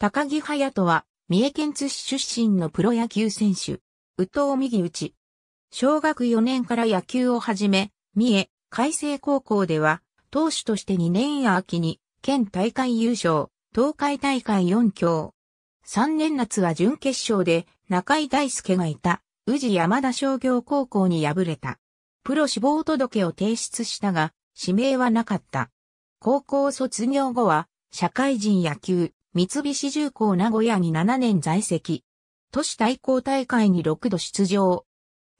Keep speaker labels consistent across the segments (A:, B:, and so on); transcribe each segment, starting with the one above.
A: 高木隼人は、三重県津市出身のプロ野球選手、宇藤右内。小学4年から野球を始め、三重、海星高校では、投手として2年秋に、県大会優勝、東海大会4強。3年夏は準決勝で、中井大輔がいた、宇治山田商業高校に敗れた。プロ志望届を提出したが、指名はなかった。高校卒業後は、社会人野球、三菱重工名古屋に7年在籍。都市対抗大会に6度出場。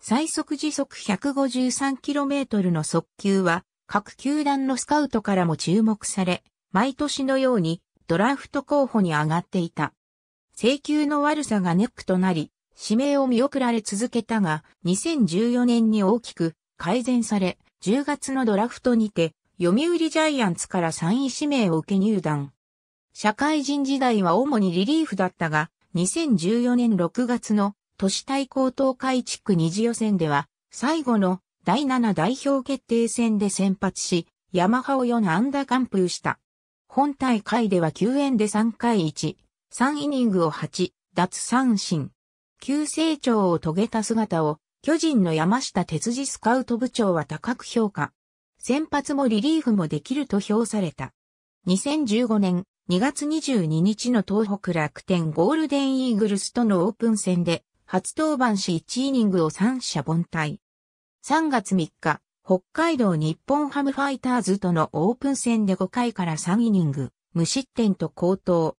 A: 最速時速 153km の速球は、各球団のスカウトからも注目され、毎年のようにドラフト候補に上がっていた。請求の悪さがネックとなり、指名を見送られ続けたが、2014年に大きく改善され、10月のドラフトにて、読売ジャイアンツから3位指名を受け入団。社会人時代は主にリリーフだったが、2014年6月の都市対抗東海地区二次予選では、最後の第7代表決定戦で先発し、ヤマハを4安打完封した。本大会では9円で3回1、3イニングを8、脱三振。急成長を遂げた姿を、巨人の山下哲司スカウト部長は高く評価。先発もリリーフもできると評された。2015年2月22日の東北楽天ゴールデンイーグルスとのオープン戦で、初登板し1イニングを3者凡退。3月3日、北海道日本ハムファイターズとのオープン戦で5回から3イニング、無失点と高騰。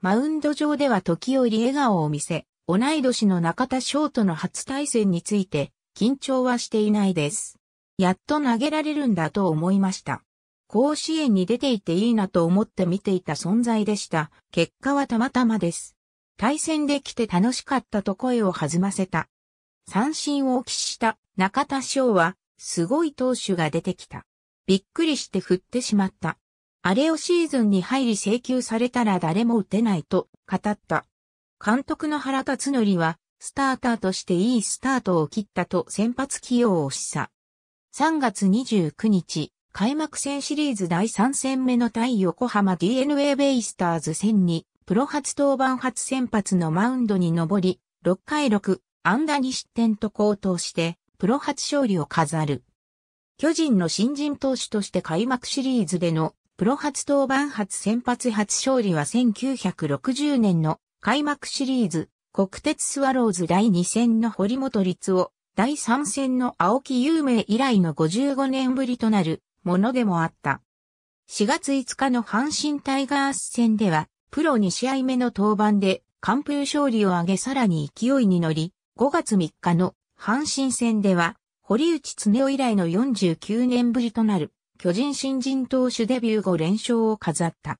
A: マウンド上では時折笑顔を見せ、同い年の中田翔との初対戦について、緊張はしていないです。やっと投げられるんだと思いました。甲子園に出ていていいなと思って見ていた存在でした。結果はたまたまです。対戦できて楽しかったと声を弾ませた。三振を死した中田翔は、すごい投手が出てきた。びっくりして振ってしまった。あれをシーズンに入り請求されたら誰も打てないと語った。監督の原辰則は、スターターとしていいスタートを切ったと先発起用を示唆。3月29日、開幕戦シリーズ第3戦目の対横浜 DNA ベイスターズ戦に、プロ初登板初先発のマウンドに上り、6回6、安打2失点と高騰して、プロ初勝利を飾る。巨人の新人投手として開幕シリーズでのプロ初登板初先発初勝利は1960年の開幕シリーズ国鉄スワローズ第2戦の堀本律夫、第3戦の青木有名以来の55年ぶりとなるものでもあった。4月5日の阪神タイガース戦では、プロ2試合目の登板で完封勝利を挙げさらに勢いに乗り、5月3日の阪神戦では、堀内恒夫以来の49年ぶりとなる巨人新人投手デビュー後連勝を飾った。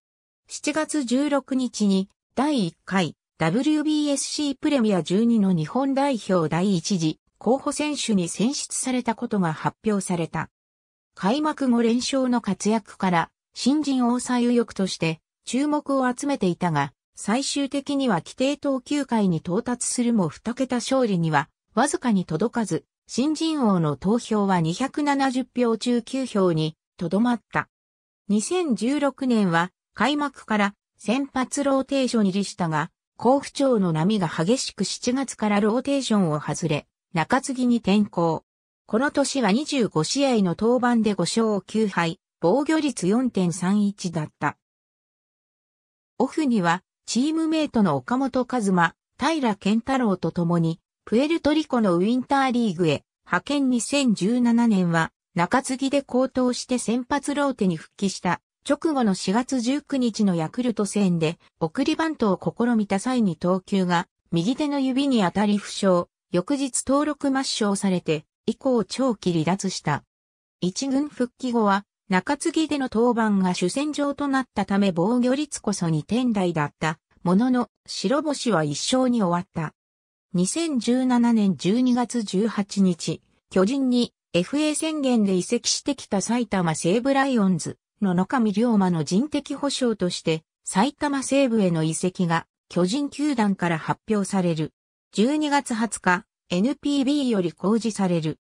A: 7月16日に第1回 WBSC プレミア12の日本代表第1次候補選手に選出されたことが発表された。開幕後連勝の活躍から、新人王左右翼として注目を集めていたが、最終的には規定投球回に到達するも2桁勝利には、わずかに届かず、新人王の投票は270票中9票にとどまった。2016年は開幕から先発ローテーション入りしたが、甲府町の波が激しく7月からローテーションを外れ、中継ぎに転向。この年は25試合の登板で5勝9敗、防御率4.31だった。オフには、チームメイトの岡本和馬、平健太郎と共に、プエルトリコのウィンターリーグへ、派遣2017年は、中継ぎで高騰して先発ローテに復帰した。直後の4月19日のヤクルト戦で、送りバントを試みた際に投球が、右手の指に当たり負傷、翌日登録抹消されて、以降長期離脱した。一軍復帰後は、中継ぎでの登板が主戦場となったため防御率こそ2点台だった。ものの、白星は一勝に終わった。2017年12月18日、巨人に FA 宣言で移籍してきた埼玉西武ライオンズの野上龍馬の人的保障として、埼玉西部への移籍が巨人球団から発表される。12月20日、NPB より公示される。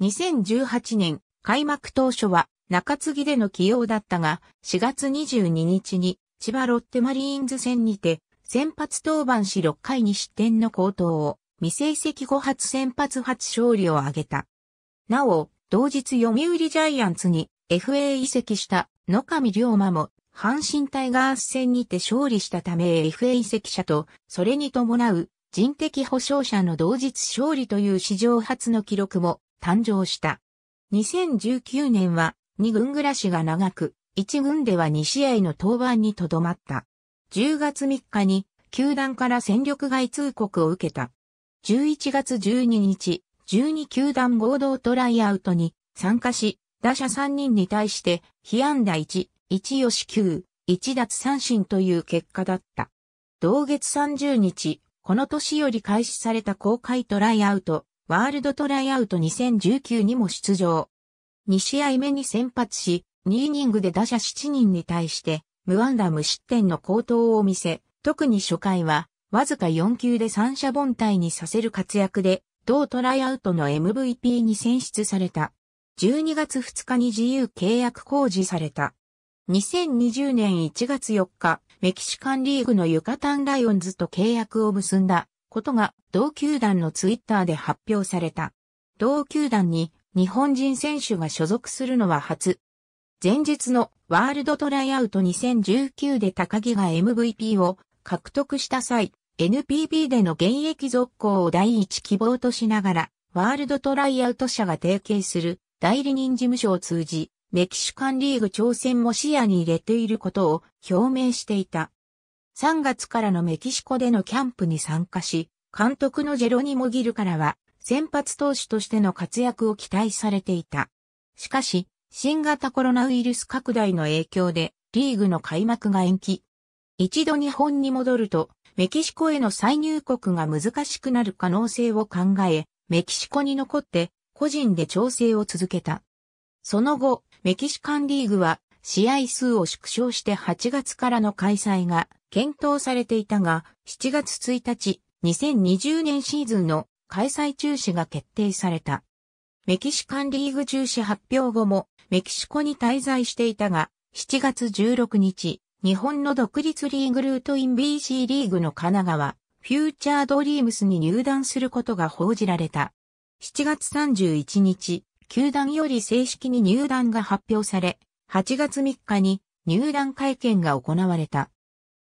A: 2018年、開幕当初は中継ぎでの起用だったが、4月22日に千葉ロッテマリーンズ戦にて、先発登板し6回に失点の高騰を、未成績後発先発初勝利を挙げた。なお、同日読売ジャイアンツに FA 移籍した野上龍馬も阪神タイガース戦にて勝利したため FA 移籍者と、それに伴う人的保障者の同日勝利という史上初の記録も誕生した。2019年は2軍暮らしが長く、1軍では2試合の登板にとどまった。10月3日に球団から戦力外通告を受けた。11月12日、12球団合同トライアウトに参加し、打者3人に対して被安打1、1吉9、1奪三振という結果だった。同月30日、この年より開始された公開トライアウト、ワールドトライアウト2019にも出場。2試合目に先発し、2イニングで打者7人に対して、無安打無失点の好投を見せ、特に初回は、わずか4球で三者凡退にさせる活躍で、同トライアウトの MVP に選出された。12月2日に自由契約公示された。2020年1月4日、メキシカンリーグのユカタンライオンズと契約を結んだことが同球団のツイッターで発表された。同球団に日本人選手が所属するのは初。前日のワールドトライアウト2019で高木が MVP を獲得した際、NPB での現役続行を第一希望としながら、ワールドトライアウト社が提携する代理人事務所を通じ、メキシカンリーグ挑戦も視野に入れていることを表明していた。3月からのメキシコでのキャンプに参加し、監督のジェロニモ・ギルからは先発投手としての活躍を期待されていた。しかし、新型コロナウイルス拡大の影響でリーグの開幕が延期。一度日本に戻ると、メキシコへの再入国が難しくなる可能性を考え、メキシコに残って個人で調整を続けた。その後、メキシカンリーグは試合数を縮小して8月からの開催が検討されていたが、7月1日、2020年シーズンの開催中止が決定された。メキシカンリーグ中止発表後もメキシコに滞在していたが、7月16日、日本の独立リーグルートイン BC リーグの神奈川、フューチャードリームスに入団することが報じられた。7月31日、球団より正式に入団が発表され、8月3日に入団会見が行われた。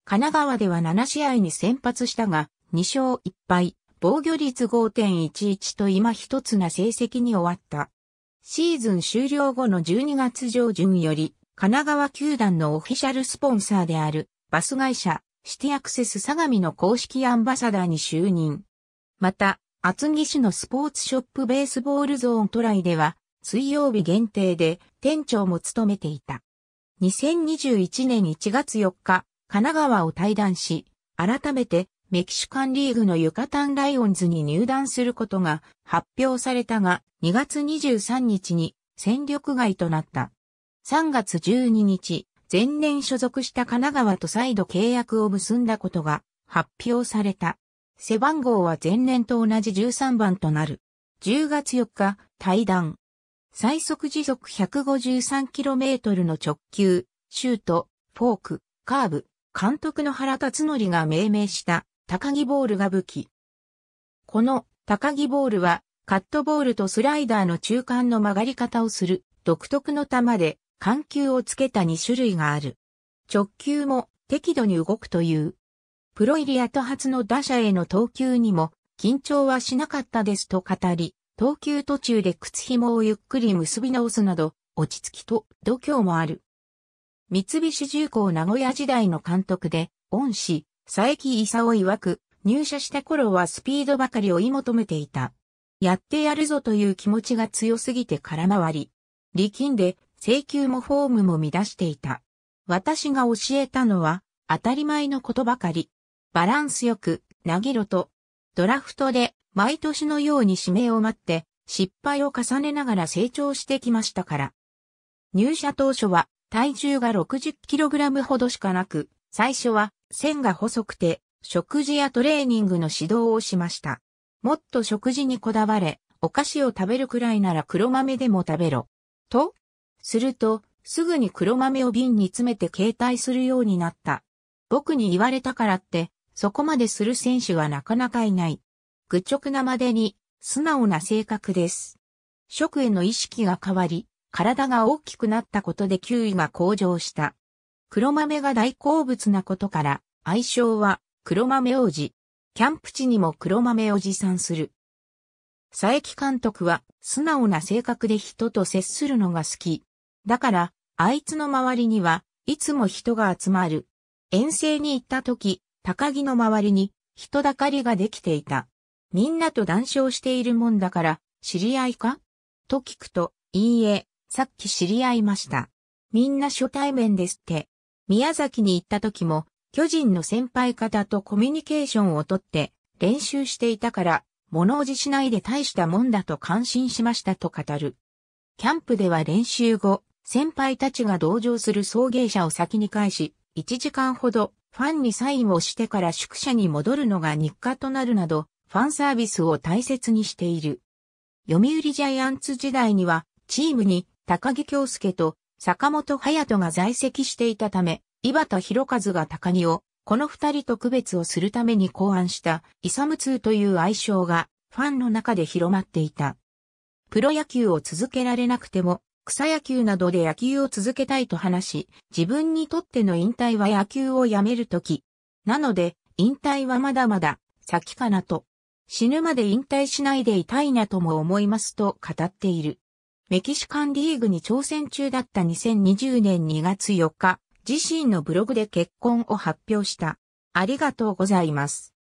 A: 神奈川では7試合に先発したが、2勝1敗、防御率5.11と今一つな成績に終わった。シーズン終了後の12月上旬より、神奈川球団のオフィシャルスポンサーである、バス会社、シティアクセス相模の公式アンバサダーに就任。また、厚木市のスポーツショップベースボールゾーントライでは、水曜日限定で店長も務めていた。2021年1月4日、神奈川を退団し、改めてメキシカンリーグのユカタンライオンズに入団することが発表されたが、2月23日に戦力外となった。3月12日、前年所属した神奈川と再度契約を結んだことが発表された。背番号は前年と同じ13番となる。10月4日、対談。最速時速 153km の直球、シュート、フォーク、カーブ、監督の原辰則が命名した高木ボールが武器。この高木ボールはカットボールとスライダーの中間の曲がり方をする独特の球で緩急をつけた2種類がある。直球も適度に動くというプロ入り後発の打者への投球にも緊張はしなかったですと語り、投球途中で靴紐をゆっくり結び直すなど、落ち着きと度胸もある。三菱重工名古屋時代の監督で、恩師、佐伯勲曰く、入社した頃はスピードばかり追い求めていた。やってやるぞという気持ちが強すぎて空回り。力んで、請求もフォームも乱していた。私が教えたのは、当たり前のことばかり。バランスよく、なぎろと、ドラフトで毎年のように指名を待って、失敗を重ねながら成長してきましたから。入社当初は体重が 60kg ほどしかなく、最初は線が細くて、食事やトレーニングの指導をしました。もっと食事にこだわれ、お菓子を食べるくらいなら黒豆でも食べろ。と、すると、すぐに黒豆を瓶に詰めて携帯するようになった。僕に言われたからって、そこまでする選手はなかなかいない。愚直なまでに、素直な性格です。食への意識が変わり、体が大きくなったことで球威が向上した。黒豆が大好物なことから、愛称は黒豆王子。キャンプ地にも黒豆を持参する。佐伯監督は素直な性格で人と接するのが好き。だから、あいつの周りにはいつも人が集まる。遠征に行った時、高木の周りに人だかりができていた。みんなと談笑しているもんだから、知り合いかと聞くと、いいえ、さっき知り合いました。みんな初対面ですって。宮崎に行った時も、巨人の先輩方とコミュニケーションをとって練習していたから、物おじしないで大したもんだと感心しましたと語る。キャンプでは練習後、先輩たちが同乗する送迎車を先に返し、1時間ほどファンにサインをしてから宿舎に戻るのが日課となるなど、ファンサービスを大切にしている。読売ジャイアンツ時代には、チームに高木京介と坂本隼人が在籍していたため、井端博和が高木を、この二人と区別をするために考案した、イサム2という愛称が、ファンの中で広まっていた。プロ野球を続けられなくても、草野球などで野球を続けたいと話し、自分にとっての引退は野球をやめるとき。なので、引退はまだまだ先かなと。死ぬまで引退しないでいたいなとも思いますと語っている。メキシカンリーグに挑戦中だった2020年2月4日、自身のブログで結婚を発表した。ありがとうございます。